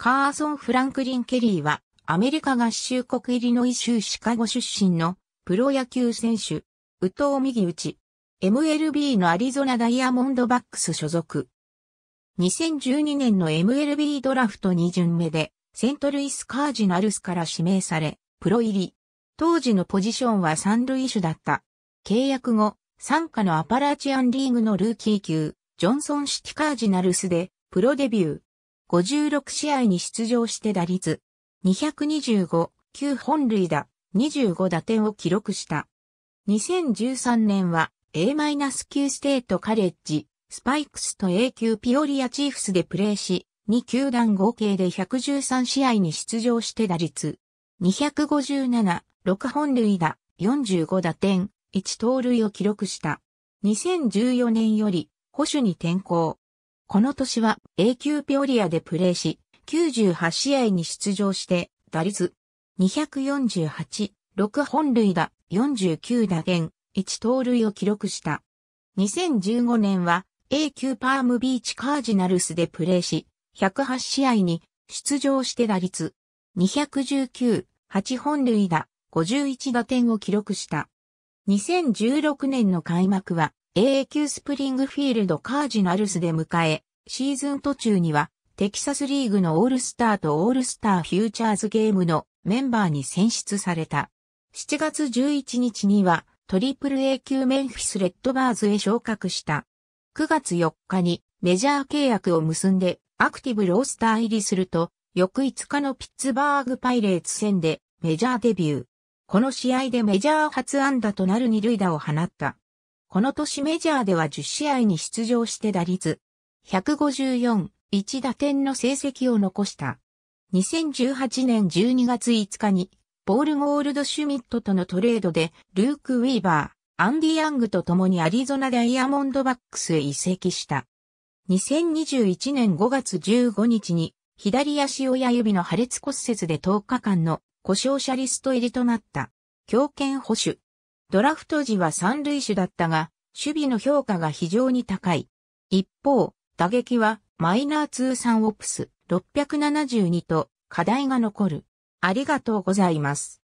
カーソン・フランクリン・ケリーは、アメリカ合衆国イリノイ州シカゴ出身のプロ野球選手、宇藤右打 MLB のアリゾナダイヤモンドバックス所属。2012年の MLB ドラフト2巡目で、セントルイス・カージナルスから指名され、プロ入り。当時のポジションは三塁手だった。契約後、参加のアパラチアンリーグのルーキー級、ジョンソン・シティ・カージナルスで、プロデビュー。56試合に出場して打率225、9本塁打、25打点を記録した。2013年は A-9 ステートカレッジ、スパイクスと A 級ピオリアチーフスでプレーし、2球団合計で113試合に出場して打率257、6本塁打、45打点、1盗塁を記録した。2014年より保守に転向。この年は A 級ピオリアでプレーし、98試合に出場して、打率248、6本塁打、49打点、1盗塁を記録した。2015年は A 級パームビーチカージナルスでプレーし、108試合に出場して打率219、8本塁打、51打点を記録した。2016年の開幕は AAQ スプリングフィールドカージナルスで迎え、シーズン途中にはテキサスリーグのオールスターとオールスターフューチャーズゲームのメンバーに選出された。7月11日にはトリプル A 級メンフィスレッドバーズへ昇格した。9月4日にメジャー契約を結んでアクティブロースター入りすると、翌5日のピッツバーグパイレーツ戦でメジャーデビュー。この試合でメジャー初安打となる二塁打を放った。この年メジャーでは10試合に出場して打率154、1打点の成績を残した。2018年12月5日に、ボールゴールドシュミットとのトレードで、ルーク・ウィーバー、アンディ・ヤングと共にアリゾナダイヤモンドバックスへ移籍した。2021年5月15日に、左足親指の破裂骨折で10日間の故障者リスト入りとなった。強権保守、ドラフト時は三塁手だったが、守備の評価が非常に高い。一方、打撃はマイナー通算オプス672と課題が残る。ありがとうございます。